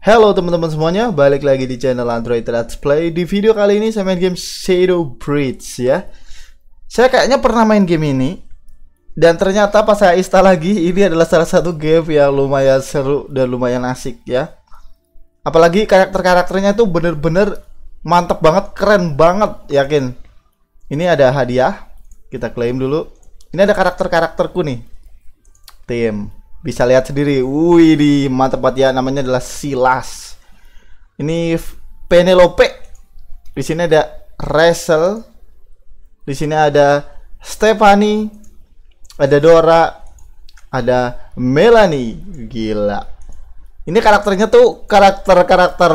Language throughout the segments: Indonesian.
Halo teman-teman semuanya, balik lagi di channel Android Let's Play. Di video kali ini saya main game Shadow Bridge ya. Saya kayaknya pernah main game ini dan ternyata pas saya install lagi ini adalah salah satu game yang lumayan seru dan lumayan asik ya. Apalagi karakter-karakternya itu bener-bener mantep banget, keren banget, yakin. Ini ada hadiah, kita klaim dulu. Ini ada karakter-karakterku nih. Tim bisa lihat sendiri. Wih, di mata banget ya namanya adalah Silas. Ini Penelope. Di sini ada Rachel. Di sini ada Stephanie. Ada Dora. Ada Melanie. Gila. Ini karakternya tuh karakter-karakter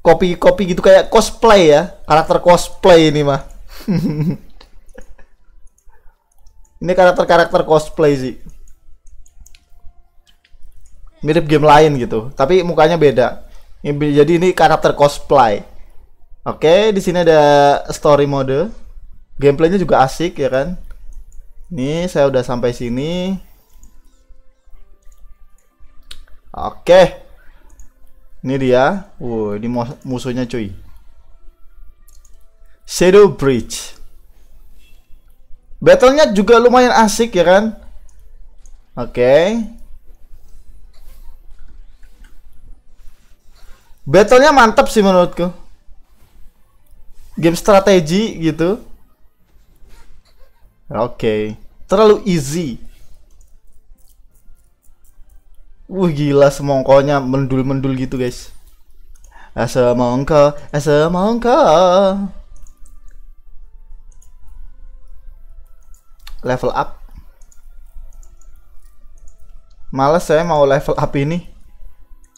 kopi-kopi gitu kayak cosplay ya. Karakter cosplay ini mah. ini karakter-karakter cosplay sih mirip game lain gitu tapi mukanya beda jadi ini karakter cosplay oke di sini ada story mode gameplaynya juga asik ya kan ini saya udah sampai sini oke ini dia Wuh, ini musuhnya cuy Shadow Bridge Battlenya juga lumayan asik ya kan Oke okay. Battlenya mantap sih menurutku. Game strategi gitu. Oke, okay. terlalu easy. Wuh gila semongkonya mendul-mendul gitu guys. asa mongko. Level up. Males saya mau level up ini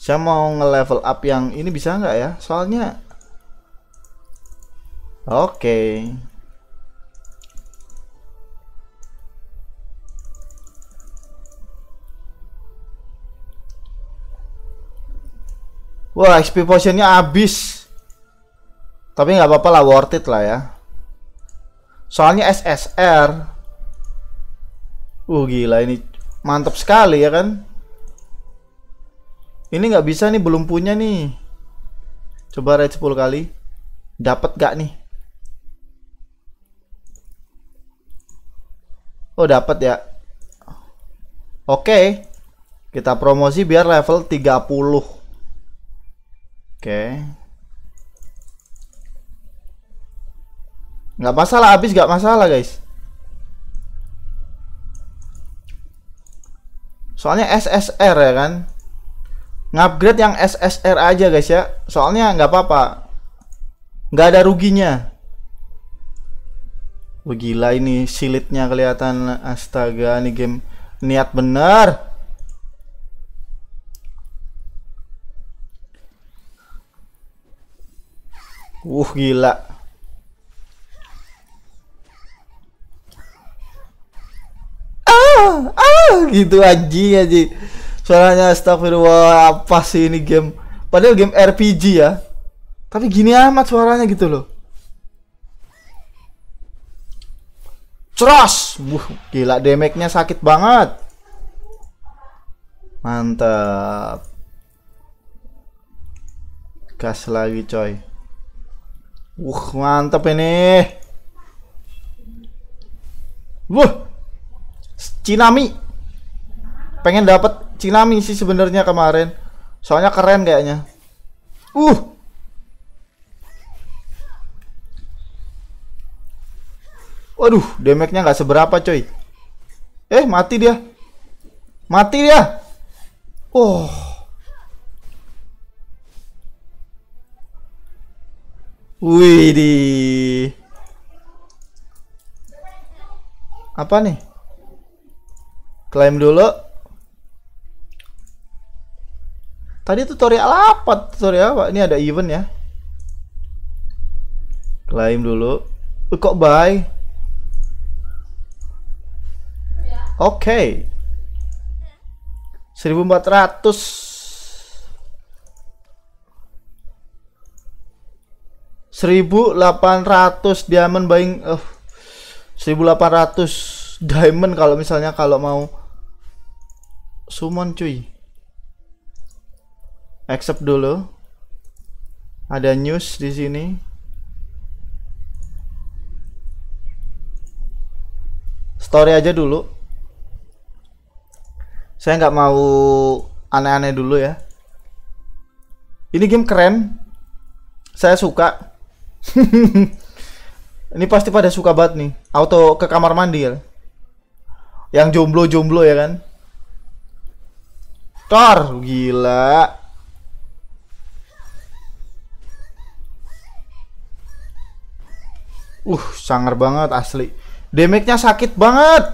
saya mau nge-level up yang ini bisa nggak ya soalnya oke okay. wah XP potionnya habis tapi nggak apa-apa lah worth it lah ya soalnya SSR uh gila ini mantap sekali ya kan ini nggak bisa nih, belum punya nih. Coba raid 10 kali. Dapat gak nih? Oh, dapat ya. Oke. Kita promosi biar level 30. Oke. Nggak masalah habis nggak masalah, guys. Soalnya SSR ya kan? ngupgrade yang SSR aja guys ya soalnya nggak apa-apa nggak ada ruginya Wah gila ini silitnya kelihatan astaga ini game niat bener Wuh gila ah ah gitu aja aja suaranya astagfirullah apa sih ini game padahal game RPG ya tapi gini amat suaranya gitu loh Ceros Wuh, gila damage-nya sakit banget Mantap Gas lagi coy Wuh, mantap ini Wuh Cinami Pengen dapat Cinami sih sebenarnya kemarin. Soalnya keren kayaknya. Uh. Waduh, damage-nya nggak seberapa, coy. Eh, mati dia. Mati dia. Oh. Wih di. Apa nih? Klaim dulu. Tadi tutorial apa? Tutorial apa? Ini ada event ya. Klaim dulu. Uh, kok bye? Oke. Okay. 1400 1800 diamond buying uh, eh, 1800 diamond kalau misalnya kalau mau summon cuy accept dulu ada news di sini story aja dulu saya nggak mau aneh-aneh dulu ya ini game keren saya suka ini pasti pada suka banget nih auto ke kamar mandi ya yang jomblo-jomblo ya kan Tor, gila Uh, sangar banget asli. Damage-nya sakit banget.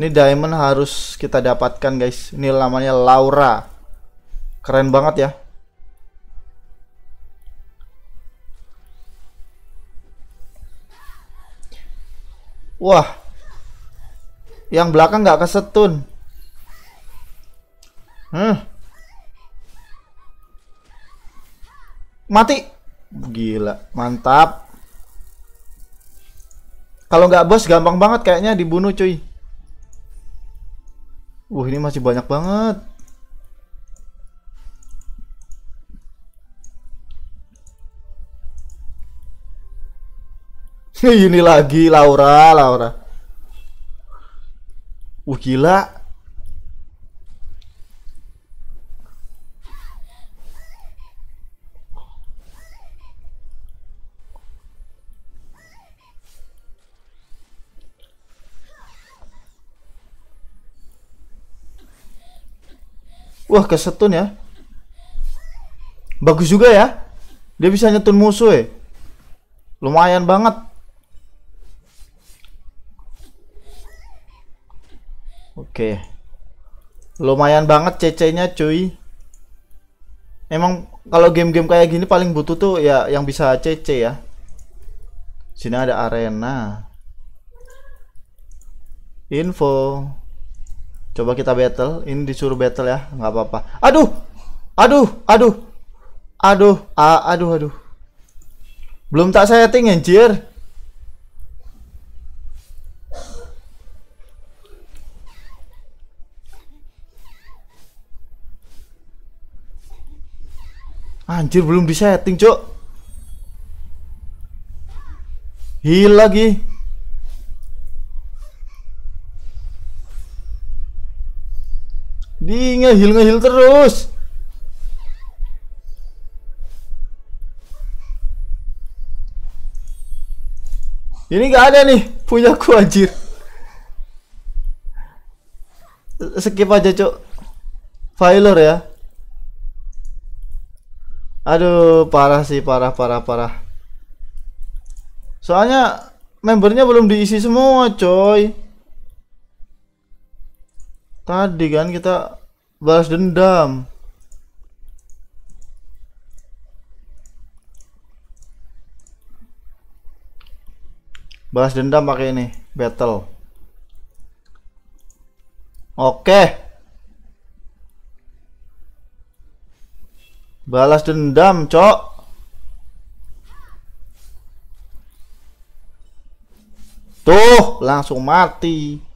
Ini diamond harus kita dapatkan guys. Ini namanya Laura. Keren banget ya. Wah. Yang belakang nggak kesetun. Hah? Mati. Gila, mantap. Kalau nggak bos gampang banget kayaknya dibunuh cuy. Wah, ini masih banyak banget. ini lagi Laura, Laura. Uh gila. Wah kesetun ya. Bagus juga ya. Dia bisa nyetun musuh ya. Lumayan banget. Oke. Lumayan banget CC-nya cuy. Emang kalau game-game kayak gini paling butuh tuh ya yang bisa CC ya. Sini ada arena. Info. Coba kita battle. Ini disuruh battle ya, nggak apa-apa. Aduh, aduh, aduh, aduh, A aduh, aduh. Belum tak setting anjir. Anjir belum disetting, Cok. hil lagi. Di ngehil ngehil terus. Ini gak ada nih punya ku anjir. Skip aja, Cok. Filer ya. Aduh, parah sih, parah parah parah. Soalnya membernya belum diisi semua, coy. Tadi kan kita balas dendam. Balas dendam pakai ini, battle. Oke. Balas dendam, Cok. Tuh, langsung mati.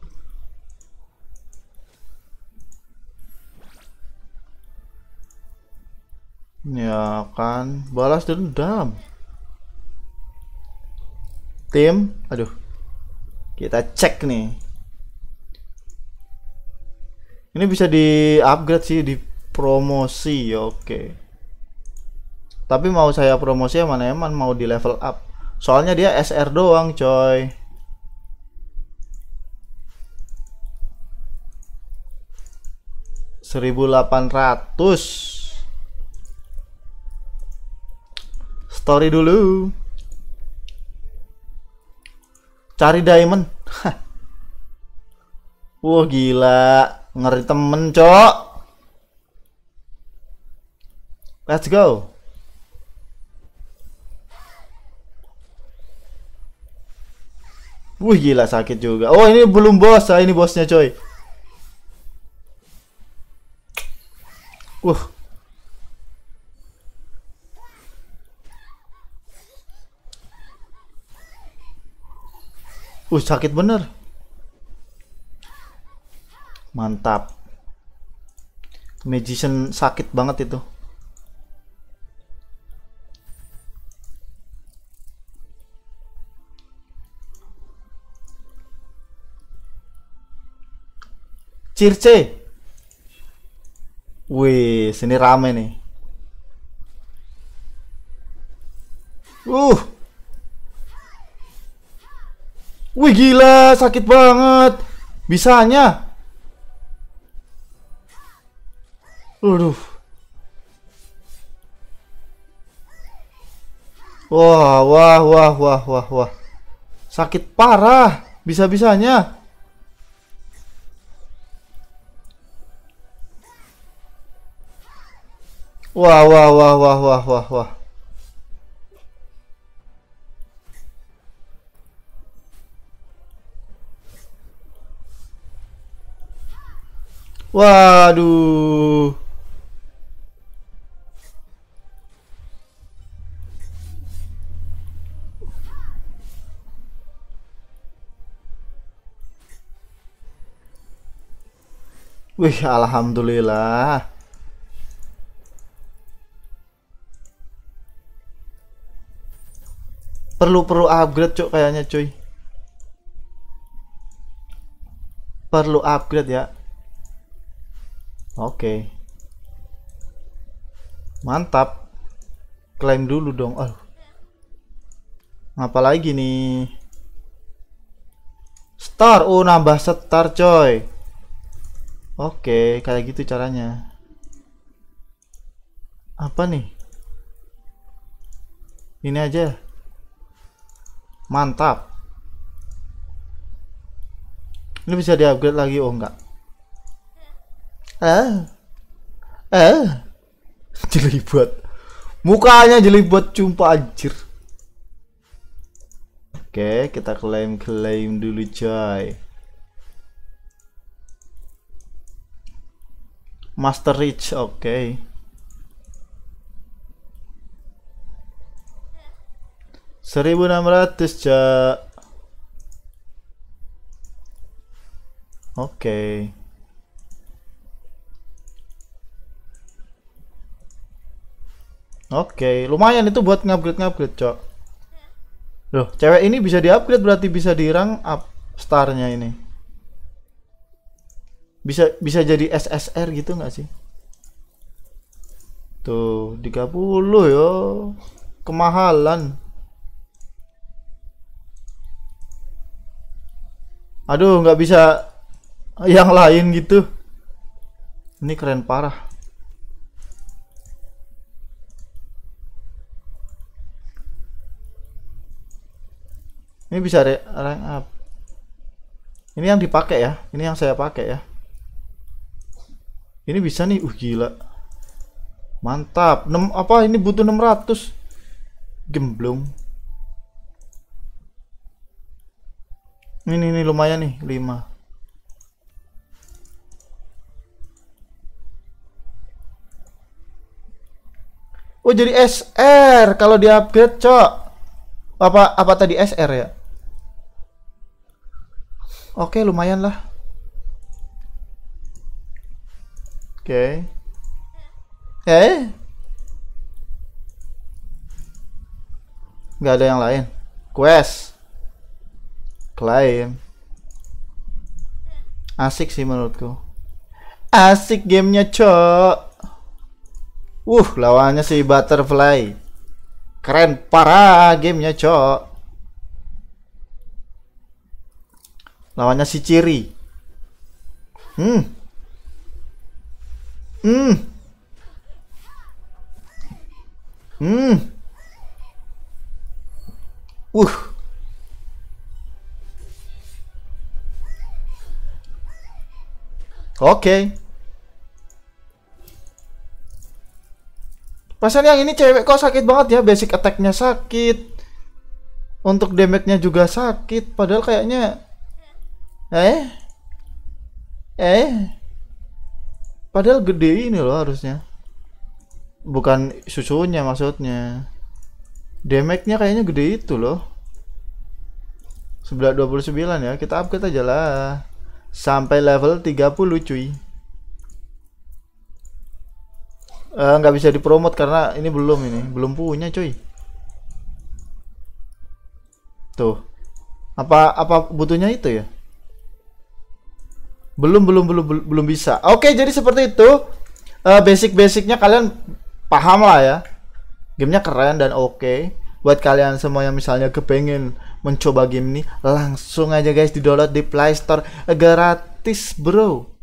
ya kan balas dendam tim aduh kita cek nih ini bisa di upgrade sih di promosi ya, oke tapi mau saya promosi ya mana eman mau di level up soalnya dia SR doang coy seribu delapan ratus Story dulu. Cari diamond. Wah Wah gila, ngeri temen cok. Let's go. Wih gila sakit juga. Oh ini belum bos, ah, ini bosnya coy. Wah. Uh sakit bener. Mantap. Magician sakit banget itu. Circe. Wih, sini rame nih. Uh. Wih gila, sakit banget. Bisanya. Aduh. Wah, wah, wah, wah, wah, wah. Sakit parah. Bisa-bisanya. Wah, wah, wah, wah, wah, wah, wah. Waduh. Wih, alhamdulillah. Perlu perlu upgrade, cok kayaknya, cuy. Perlu upgrade ya. Oke. Mantap. Klaim dulu dong. apa Apalagi nih? Star. Oh, nambah star, coy. Oke, kayak gitu caranya. Apa nih? Ini aja. Mantap. Ini bisa di-upgrade lagi, oh enggak eh eh jelibat mukanya jelibat jumpa anjir Oke, kita klaim-klaim dulu coy. Master Rich, oke. Okay. Seribu enam ratus cak. Oke. Oke, okay. lumayan itu buat ngupgrade ngupgrade, cok. Loh, cewek ini bisa diupgrade berarti bisa di rank up starnya ini. Bisa bisa jadi SSR gitu nggak sih? Tuh, 30 yo. Kemahalan. Aduh, nggak bisa yang lain gitu. Ini keren parah. ini bisa rank ah. up ini yang dipakai ya ini yang saya pakai ya ini bisa nih uh gila mantap 6 apa ini butuh 600 gemblong ini ini lumayan nih 5 Oh jadi SR kalau di upgrade cok apa apa tadi SR ya Oke, okay, lumayan lah. Oke. Okay. Ya, ya. Eh? Gak ada yang lain. Quest. Claim. Asik sih menurutku. Asik gamenya, cok. Wuh lawannya si Butterfly. Keren parah gamenya, cok. Lawannya si Ciri. Hmm. Hmm. Hmm. Uh. Oke. Okay. Pasal yang ini cewek kok sakit banget ya, basic attacknya sakit. Untuk damage-nya juga sakit, padahal kayaknya Eh? Eh? Padahal gede ini loh harusnya. Bukan susunya maksudnya. Damage-nya kayaknya gede itu loh. Sebelah 29 ya. Kita upgrade aja lah. Sampai level 30 cuy. Eh, nggak uh, bisa dipromot karena ini belum ini belum punya cuy tuh apa apa butuhnya itu ya belum, belum, belum, belum bisa. Oke, jadi seperti itu. Uh, Basic-basicnya kalian paham lah ya. Gamenya keren dan oke. Okay. Buat kalian semua yang misalnya kepengen mencoba game ini, langsung aja guys di download di playstore gratis, bro.